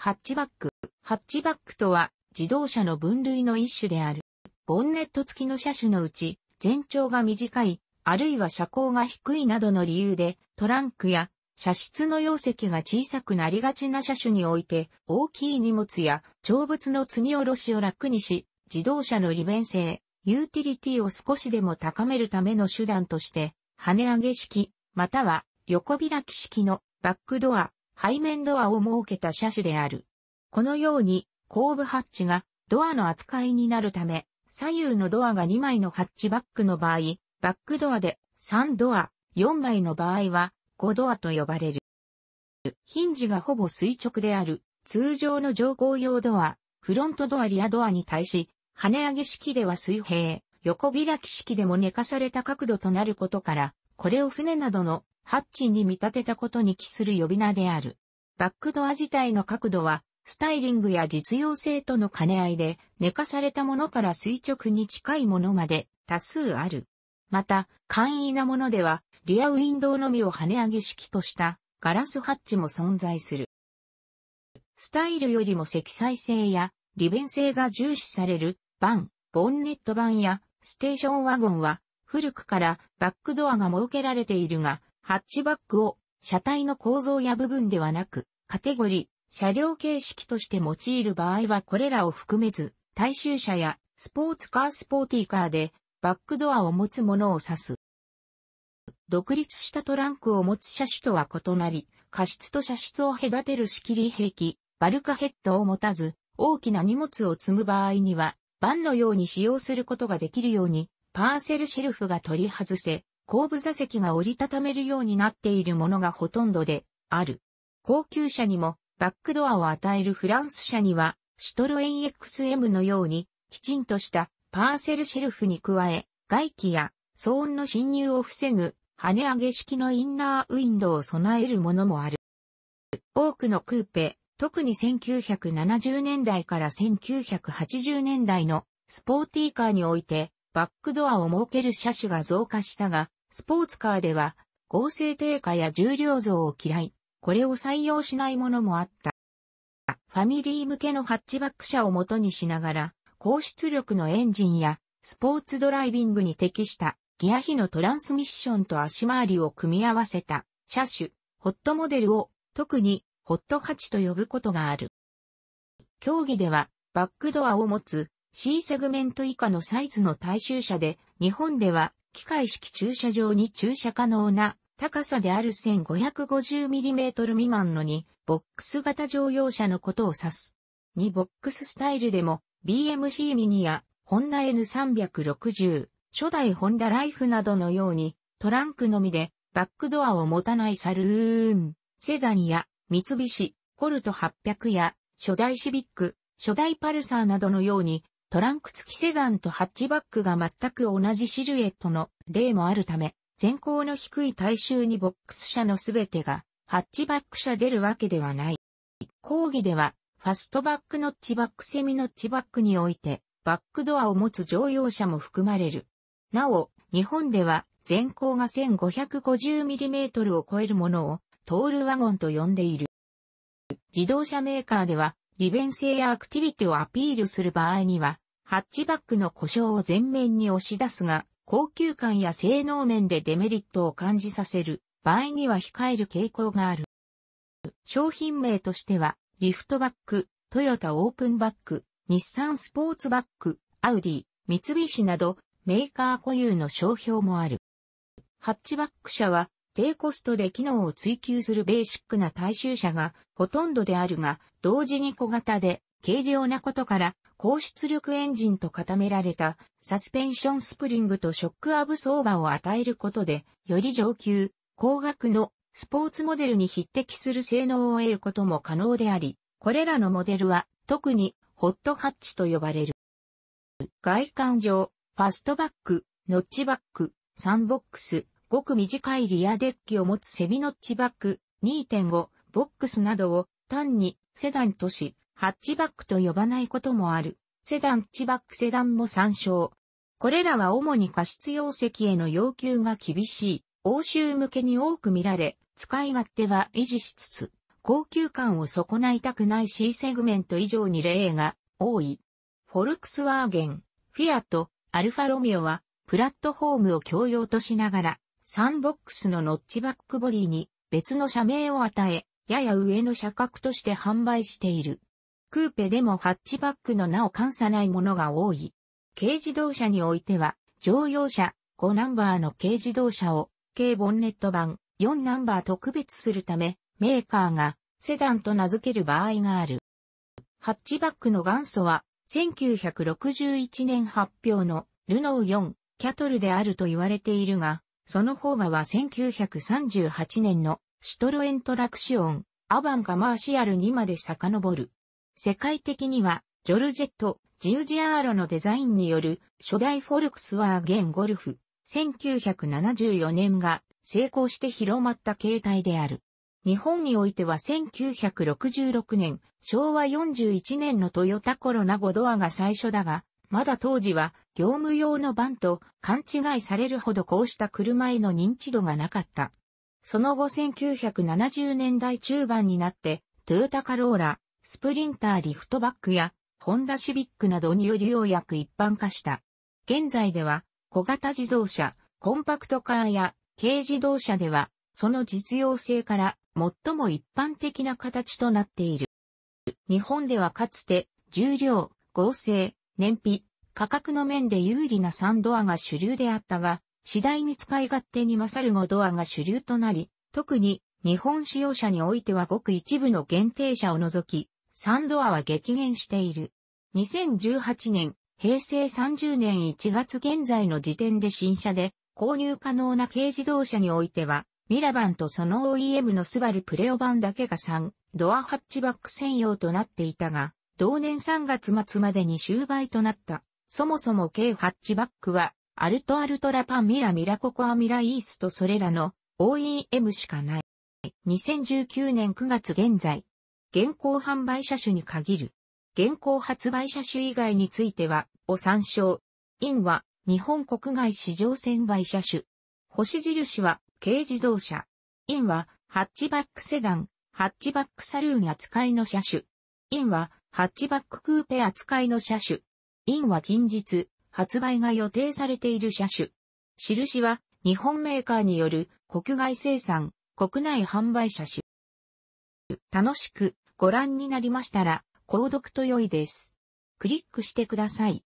ハッチバック。ハッチバックとは自動車の分類の一種である。ボンネット付きの車種のうち、全長が短い、あるいは車高が低いなどの理由で、トランクや車室の容積が小さくなりがちな車種において、大きい荷物や長物の積み下ろしを楽にし、自動車の利便性、ユーティリティを少しでも高めるための手段として、跳ね上げ式、または横開き式のバックドア、背面ドアを設けた車種である。このように、後部ハッチがドアの扱いになるため、左右のドアが2枚のハッチバックの場合、バックドアで3ドア、4枚の場合は5ドアと呼ばれる。ヒンジがほぼ垂直である通常の乗降用ドア、フロントドアリアドアに対し、跳ね上げ式では水平、横開き式でも寝かされた角度となることから、これを船などのハッチに見立てたことに帰する呼び名である。バックドア自体の角度は、スタイリングや実用性との兼ね合いで、寝かされたものから垂直に近いものまで多数ある。また、簡易なものでは、リアウィンドウのみを跳ね上げ式としたガラスハッチも存在する。スタイルよりも積載性や利便性が重視されるバン、ボンネット版やステーションワゴンは古くからバックドアが設けられているが、ハッチバックを車体の構造や部分ではなく、カテゴリー、車両形式として用いる場合はこれらを含めず、大衆車やスポーツカースポーティーカーでバックドアを持つものを指す。独立したトランクを持つ車種とは異なり、過失と車室を隔てる仕切り兵器、バルカヘッドを持たず、大きな荷物を積む場合には、バンのように使用することができるように、パーセルシェルフが取り外せ、後部座席が折りたためるようになっているものがほとんどである。高級車にもバックドアを与えるフランス車にはシトロエン XM のようにきちんとしたパーセルシェルフに加え外気や騒音の侵入を防ぐ跳ね上げ式のインナーウィンドウを備えるものもある。多くのクーペ、特に1970年代から1980年代のスポーティーカーにおいてバックドアを設ける車種が増加したが、スポーツカーでは、合成低下や重量増を嫌い、これを採用しないものもあった。ファミリー向けのハッチバック車を元にしながら、高出力のエンジンやスポーツドライビングに適したギア比のトランスミッションと足回りを組み合わせた車種、ホットモデルを特にホットハチと呼ぶことがある。競技ではバックドアを持つ C セグメント以下のサイズの大衆車で日本では機械式駐車場に駐車可能な高さである 1550mm 未満のにボックス型乗用車のことを指す。2ボックススタイルでも BMC ミニやホンダ N360、初代ホンダライフなどのようにトランクのみでバックドアを持たないサルーン、セダンや三菱、コルト800や初代シビック、初代パルサーなどのようにトランク付きセダンとハッチバックが全く同じシルエットの例もあるため、前高の低い体衆にボックス車のすべてがハッチバック車出るわけではない。講義では、ファストバックノッチバックセミノッチバックにおいて、バックドアを持つ乗用車も含まれる。なお、日本では、全高が 1550mm を超えるものを、トールワゴンと呼んでいる。自動車メーカーでは、利便性やアクティビティをアピールする場合には、ハッチバックの故障を前面に押し出すが、高級感や性能面でデメリットを感じさせる場合には控える傾向がある。商品名としては、リフトバック、トヨタオープンバック、日産スポーツバック、アウディ、三菱などメーカー固有の商標もある。ハッチバック車は低コストで機能を追求するベーシックな大衆車がほとんどであるが、同時に小型で軽量なことから、高出力エンジンと固められたサスペンションスプリングとショックアブソーバーを与えることで、より上級、高額のスポーツモデルに匹敵する性能を得ることも可能であり、これらのモデルは特にホットハッチと呼ばれる。外観上、ファストバック、ノッチバック、サンボックス、ごく短いリアデッキを持つセミノッチバック2.5ボックスなどを単にセダンとし、ハッチバックと呼ばないこともある。セダンチバックセダンも参照。これらは主に過失容積への要求が厳しい、欧州向けに多く見られ、使い勝手は維持しつつ、高級感を損ないたくない C セグメント以上に例が多い。フォルクスワーゲン、フィアとト、アルファロミオは、プラットフォームを共用としながら、サンボックスのノッチバックボディに別の社名を与え、やや上の車格として販売している。クーペでもハッチバックの名を冠さないものが多い。軽自動車においては、乗用車5ナンバーの軽自動車を、軽ボンネット版4ナンバーと区別するため、メーカーがセダンと名付ける場合がある。ハッチバックの元祖は、1961年発表のルノー4キャトルであると言われているが、その方がは1938年のシトロエントラクシオン、アバンカマーシアルにまで遡る。世界的には、ジョルジェット、ジウジアーロのデザインによる初代フォルクスワーゲンゴルフ、1974年が成功して広まった形態である。日本においては1966年、昭和41年のトヨタコロナゴドアが最初だが、まだ当時は業務用のバンと勘違いされるほどこうした車への認知度がなかった。その後1970年代中盤になって、トヨタカローラ、スプリンターリフトバックや、ホンダシビックなどによりようやく一般化した。現在では、小型自動車、コンパクトカーや軽自動車では、その実用性から最も一般的な形となっている。日本ではかつて、重量、合成、燃費、価格の面で有利な3ドアが主流であったが、次第に使い勝手に勝る5ドアが主流となり、特に日本使用者においてはごく一部の限定車を除き、3ドアは激減している。2018年、平成30年1月現在の時点で新車で購入可能な軽自動車においては、ミラバンとその OEM のスバルプレオ版だけが3、ドアハッチバック専用となっていたが、同年3月末までに終売となった。そもそも K ハッチバックは、アルトアルトラパンミラミラココアミライースとそれらの OEM しかない。2019年9月現在、現行販売車種に限る。現行発売車種以外については、を参照。インは、日本国外市場専売車種。星印は、軽自動車。インは、ハッチバックセダン、ハッチバックサルーン扱いの車種。インは、ハッチバッククーペ扱いの車種。インは近日、発売が予定されている車種。印は、日本メーカーによる国外生産、国内販売車種。楽しくご覧になりましたら、購読と良いです。クリックしてください。